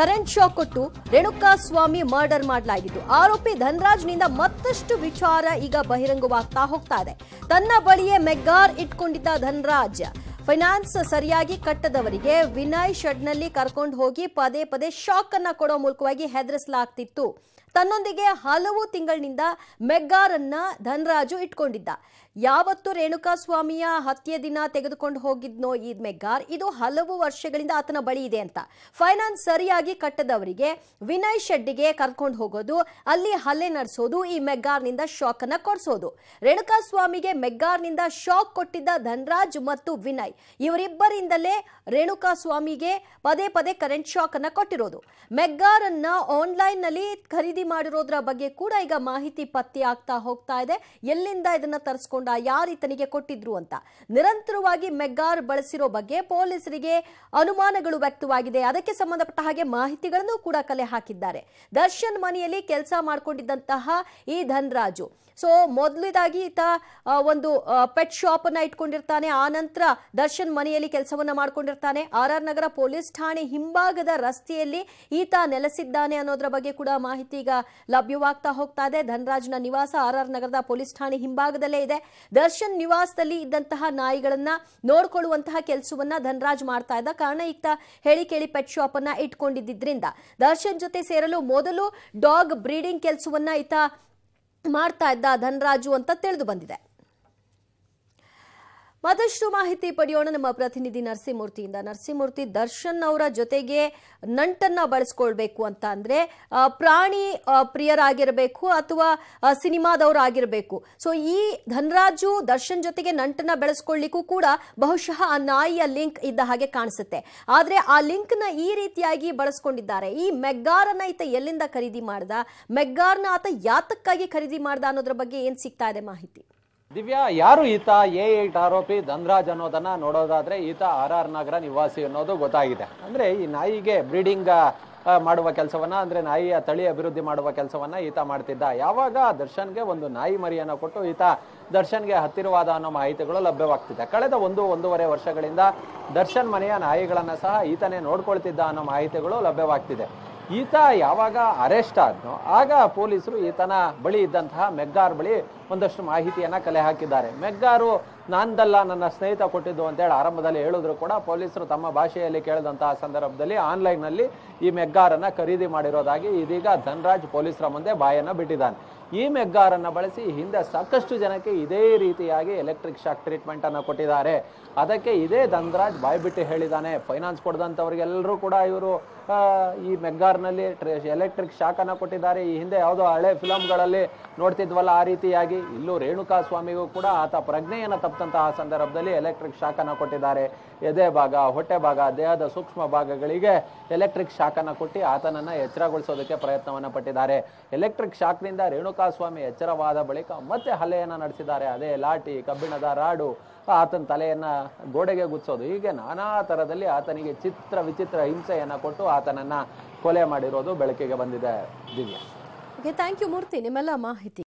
current shock ಕೊಟ್ಟು ರೇಣುಕಾ ಸ್ವಾಮಿ murder ಮಾಡಲಾಗಿತ್ತು ಆರೋಪಿ ಧನರಾಜ್ನಿಂದ ಮತ್ತಷ್ಟು ವಿಚಾರ ಈಗ ಬಹಿರಂಗವಾಗ್ತಾ ಹೋಗ್ತಾ ಇದೆ ತನ್ನ ಬಳಿಯೇ ಮೆಗ್ಗಾರ್ ಇಟ್ಕೊಂಡಿದ್ದ ಧನರಾಜ್ ಫೈನಾನ್ಸ್ ಸರಿಯಾಗಿ ಕಟ್ಟದವರಿಗೆ ವಿನಯ್ ಶೆಡ್ನಲ್ಲಿ ಕರ್ಕೊಂಡು ಹೋಗಿ ಪದೇ ಪದೇ ಶಾಕ್ ಅನ್ನ ಕೊಡೋ ಮೂಲಕವಾಗಿ ಹೆದರಿಸಲಾಗ್ತಿತ್ತು ತನ್ನೊಂದಿಗೆ ಹಲವು ತಿಂಗಳಿನಿಂದ ಮೆಗ್ಗಾರನ್ನ ಧನರಾಜು ಇಟ್ಕೊಂಡಿದ್ದ ಯಾವತ್ತು ರೇಣುಕಾಸ್ವಾಮಿಯ ಹತ್ಯೆ ದಿನ ತೆಗೆದುಕೊಂಡು ಹೋಗಿದ್ನೋ ಈ ಮೆಗ್ಗಾರ್ ಇದು ಹಲವು ವರ್ಷಗಳಿಂದ ಆತನ ಬಳಿ ಇದೆ ಅಂತ ಫೈನಾನ್ಸ್ ಸರಿಯಾಗಿ ಕಟ್ಟದವರಿಗೆ ವಿನಯ್ ಶೆಡ್ಡಿಗೆ ಕರ್ಕೊಂಡು ಹೋಗೋದು ಅಲ್ಲಿ ಹಲ್ಲೆ ನಡೆಸೋದು ಈ ನಿಂದ ಶಾಕ್ ಅನ್ನ ಕೊಡಿಸೋದು ರೇಣುಕಾಸ್ವಾಮಿಗೆ ನಿಂದ ಶಾಕ್ ಕೊಟ್ಟಿದ್ದ ಧನ್ರಾಜ್ ಮತ್ತು ವಿನಯ್ ಇವರಿಬ್ಬರಿಂದಲೇ ರೇಣುಕಾಸ್ವಾಮಿಗೆ ಪದೇ ಪದೇ ಕರೆಂಟ್ ಶಾಕ್ ಅನ್ನ ಕೊಟ್ಟಿರೋದು ಮೆಗ್ಗಾರ್ ಅನ್ನ ಆನ್ಲೈನ್ ನಲ್ಲಿ ಖರೀದಿ ಮಾಡಿರೋದ್ರ ಬಗ್ಗೆ ಕೂಡ ಈಗ ಮಾಹಿತಿ ಪತ್ತೆ ಆಗ್ತಾ ಹೋಗ್ತಾ ಇದೆ ಎಲ್ಲಿಂದ ಇದನ್ನ ತರಿಸ್ಕೊಂಡು ಹಣವನ್ನ ಯಾರೀತನಿಗೆ ಕೊಟ್ಟಿದ್ರು ಅಂತ ನಿರಂತರವಾಗಿ ಮೆಗ್ಗಾರ್ ಬಳಸಿರೋ ಬಗ್ಗೆ ಪೊಲೀಸರಿಗೆ ಅನುಮಾನಗಳು ವ್ಯಕ್ತವಾಗಿದೆ ಅದಕ್ಕೆ ಸಂಬಂಧಪಟ್ಟ ಹಾಗೆ ಮಾಹಿತಿಗಳನ್ನು ಕೂಡ ಕಲೆ ಹಾಕಿದ್ದಾರೆ ದರ್ಶನ್ ಮನೆಯಲ್ಲಿ ಕೆಲಸ ಮಾಡಿಕೊಂಡಿದ್ದಂತಹ ಈ ಧನ್ರಾಜು ಸೊ ಮೊದಲಿದಾಗಿ ಈತ ಒಂದು ಪೆಟ್ ಶಾಪ್ ಅನ್ನ ಇಟ್ಕೊಂಡಿರ್ತಾನೆ ಆ ನಂತರ ದರ್ಶನ್ ಮನೆಯಲ್ಲಿ ಕೆಲಸವನ್ನ ಮಾಡ್ಕೊಂಡಿರ್ತಾನೆ ಆರ್ ಆರ್ ನಗರ ಪೊಲೀಸ್ ಠಾಣೆ ಹಿಂಭಾಗದ ರಸ್ತೆಯಲ್ಲಿ ಈತ ನೆಲೆಸಿದ್ದಾನೆ ಅನ್ನೋದ್ರ ಬಗ್ಗೆ ಕೂಡ ಮಾಹಿತಿ ಈಗ ಲಭ್ಯವಾಗ್ತಾ ಹೋಗ್ತಾ ಇದೆ ಧನ್ರಾಜ್ನ ನಿವಾಸ ಆರ್ ಆರ್ ನಗರದ ಪೊಲೀಸ್ ಠಾಣೆ ಹಿಂಭಾಗದಲ್ಲೇ ಇದೆ ದರ್ಶನ್ ನಿವಾಸದಲ್ಲಿ ಇದ್ದಂತಹ ನಾಯಿಗಳನ್ನ ನೋಡ್ಕೊಳ್ಳುವಂತಹ ಕೆಲಸವನ್ನ ಧನರಾಜ್ ಮಾಡ್ತಾ ಇದ್ದ ಕಾರಣ ಈತ ಹೇಳಿ ಕೇಳಿ ಪೆಟ್ ಶಾಪ್ ಅನ್ನ ಇಟ್ಕೊಂಡಿದ್ದರಿಂದ ದರ್ಶನ್ ಜೊತೆ ಸೇರಲು ಮೊದಲು ಡಾಗ್ ಬ್ರೀಡಿಂಗ್ ಕೆಲಸವನ್ನ ಈತ ಮಾಡ್ತಾ ಇದ್ದ ಧನರಾಜು ಅಂತ ತಿಳಿದು ಬಂದಿದೆ ಮತ್ತಷ್ಟು ಮಾಹಿತಿ ಪಡೆಯೋಣ ನಮ್ಮ ಪ್ರತಿನಿಧಿ ನರಸಿಂಹಮೂರ್ತಿಯಿಂದ ನರಸಿಂಹಮೂರ್ತಿ ದರ್ಶನ್ ಅವರ ಜೊತೆಗೆ ನಂಟನ್ನ ಬಳಸ್ಕೊಳ್ಬೇಕು ಅಂತ ಅಂದ್ರೆ ಪ್ರಾಣಿ ಪ್ರಿಯರಾಗಿರಬೇಕು ಅಥವಾ ಸಿನಿಮಾದವರಾಗಿರಬೇಕು ಸೊ ಈ ಧನರಾಜು ದರ್ಶನ್ ಜೊತೆಗೆ ನಂಟನ್ನ ಬೆಳೆಸ್ಕೊಳ್ಲಿಕ್ಕೂ ಕೂಡ ಬಹುಶಃ ಆ ನಾಯಿಯ ಲಿಂಕ್ ಇದ್ದ ಹಾಗೆ ಕಾಣಿಸುತ್ತೆ ಆದ್ರೆ ಆ ಲಿಂಕ್ ನ ಈ ರೀತಿಯಾಗಿ ಬಳಸ್ಕೊಂಡಿದ್ದಾರೆ ಈ ಮೆಗ್ಗಾರನ್ನ ಈತ ಎಲ್ಲಿಂದ ಖರೀದಿ ಮಾಡ್ದ ಮೆಗ್ಗಾರ್ನ ಆತ ಯಾತಕ್ಕಾಗಿ ಖರೀದಿ ಮಾಡ್ದ ಅನ್ನೋದ್ರ ಬಗ್ಗೆ ಏನ್ ಸಿಗ್ತಾ ಇದೆ ಮಾಹಿತಿ ದಿವ್ಯಾ ಯಾರು ಈತ ಎ ಏಟ್ ಆರೋಪಿ ಧನ್ರಾಜ್ ಅನ್ನೋದನ್ನ ನೋಡೋದಾದ್ರೆ ಈತ ಆರ್ ಆರ್ ನಗರ ನಿವಾಸಿ ಅನ್ನೋದು ಗೊತ್ತಾಗಿದೆ ಅಂದ್ರೆ ಈ ನಾಯಿಗೆ ಬ್ರೀಡಿಂಗ್ ಮಾಡುವ ಕೆಲಸವನ್ನ ಅಂದ್ರೆ ನಾಯಿಯ ತಳಿ ಅಭಿವೃದ್ಧಿ ಮಾಡುವ ಕೆಲಸವನ್ನ ಈತ ಮಾಡ್ತಿದ್ದ ಯಾವಾಗ ದರ್ಶನ್ಗೆ ಒಂದು ನಾಯಿ ಮರಿಯನ್ನು ಕೊಟ್ಟು ಈತ ದರ್ಶನ್ಗೆ ಹತ್ತಿರವಾದ ಅನ್ನೋ ಮಾಹಿತಿಗಳು ಲಭ್ಯವಾಗ್ತಿದೆ ಕಳೆದ ಒಂದು ಒಂದೂವರೆ ವರ್ಷಗಳಿಂದ ದರ್ಶನ್ ಮನೆಯ ನಾಯಿಗಳನ್ನ ಸಹ ಈತನೇ ನೋಡ್ಕೊಳ್ತಿದ್ದ ಅನ್ನೋ ಮಾಹಿತಿಗಳು ಲಭ್ಯವಾಗ್ತಿದೆ ಈತ ಯಾವಾಗ ಅರೆಸ್ಟ್ ಆದನೋ ಆಗ ಪೊಲೀಸರು ಈತನ ಬಳಿ ಇದ್ದಂತಹ ಮೆಗ್ಗಾರ್ ಬಳಿ ಒಂದಷ್ಟು ಮಾಹಿತಿಯನ್ನು ಕಲೆ ಹಾಕಿದ್ದಾರೆ ಮೆಗ್ಗಾರು ನಂದಲ್ಲ ನನ್ನ ಸ್ನೇಹಿತ ಕೊಟ್ಟಿದ್ದು ಅಂತೇಳಿ ಆರಂಭದಲ್ಲಿ ಹೇಳಿದ್ರು ಕೂಡ ಪೊಲೀಸರು ತಮ್ಮ ಭಾಷೆಯಲ್ಲಿ ಕೇಳಿದಂತಹ ಸಂದರ್ಭದಲ್ಲಿ ಆನ್ಲೈನ್ನಲ್ಲಿ ಈ ಮೆಗ್ಗಾರನ್ನು ಖರೀದಿ ಮಾಡಿರೋದಾಗಿ ಇದೀಗ ಧನ್ರಾಜ್ ಪೊಲೀಸರ ಮುಂದೆ ಬಾಯನ್ನು ಬಿಟ್ಟಿದ್ದಾನೆ ಈ ಮೆಗ್ಗಾರನ್ನು ಬಳಸಿ ಹಿಂದೆ ಸಾಕಷ್ಟು ಜನಕ್ಕೆ ಇದೇ ರೀತಿಯಾಗಿ ಎಲೆಕ್ಟ್ರಿಕ್ ಶಾಕ್ ಟ್ರೀಟ್ಮೆಂಟನ್ನು ಕೊಟ್ಟಿದ್ದಾರೆ ಅದಕ್ಕೆ ಇದೇ ಧನ್ರಾಜ್ ಬಿಟ್ಟು ಹೇಳಿದ್ದಾನೆ ಫೈನಾನ್ಸ್ ಕೊಡ್ದಂಥವ್ರಿಗೆಲ್ಲರೂ ಕೂಡ ಇವರು ಈ ಮೆಗ್ಗಾರ್ನಲ್ಲಿ ಎಲೆಕ್ಟ್ರಿಕ್ ಶಾಕನ್ನು ಕೊಟ್ಟಿದ್ದಾರೆ ಈ ಹಿಂದೆ ಯಾವುದೋ ಹಳೆ ಫಿಲಮ್ಗಳಲ್ಲಿ ನೋಡ್ತಿದ್ವಲ್ಲ ಆ ರೀತಿಯಾಗಿ ಇಲ್ಲೂ ರೇಣುಕಾ ಸ್ವಾಮಿಗೂ ಕೂಡ ಆತ ಪ್ರಜ್ಞೆಯನ್ನು ತಪ್ಪು ಸತ್ತಂತಹ ಸಂದರ್ಭದಲ್ಲಿ ಎಲೆಕ್ಟ್ರಿಕ್ ಶಾಖನ ಕೊಟ್ಟಿದ್ದಾರೆ ಎದೆ ಭಾಗ ಹೊಟ್ಟೆ ಭಾಗ ದೇಹದ ಸೂಕ್ಷ್ಮ ಭಾಗಗಳಿಗೆ ಎಲೆಕ್ಟ್ರಿಕ್ ಶಾಖನ ಕೊಟ್ಟು ಆತನನ್ನ ಎಚ್ಚರಗೊಳಿಸೋದಕ್ಕೆ ಪ್ರಯತ್ನವನ್ನ ಪಟ್ಟಿದ್ದಾರೆ ಎಲೆಕ್ಟ್ರಿಕ್ ಶಾಕ್ನಿಂದ ರೇಣುಕಾಸ್ವಾಮಿ ಎಚ್ಚರವಾದ ಬಳಿಕ ಮತ್ತೆ ಹಲ್ಲೆಯನ್ನ ನಡೆಸಿದ್ದಾರೆ ಅದೇ ಲಾಠಿ ಕಬ್ಬಿಣದ ರಾಡು ಆತನ ತಲೆಯನ್ನ ಗೋಡೆಗೆ ಗುಚ್ಚೋದು ಹೀಗೆ ನಾನಾ ತರದಲ್ಲಿ ಆತನಿಗೆ ಚಿತ್ರ ವಿಚಿತ್ರ ಹಿಂಸೆಯನ್ನ ಕೊಟ್ಟು ಆತನನ್ನ ಕೊಲೆ ಮಾಡಿರೋದು ಬೆಳಕಿಗೆ ಬಂದಿದೆ ದಿವ್ಯಾಂಕ್ ಥ್ಯಾಂಕ್ ಯು ಮೂರ್ತಿ ನಿಮ್ಮೆಲ್ಲ ಮಾಹಿತಿ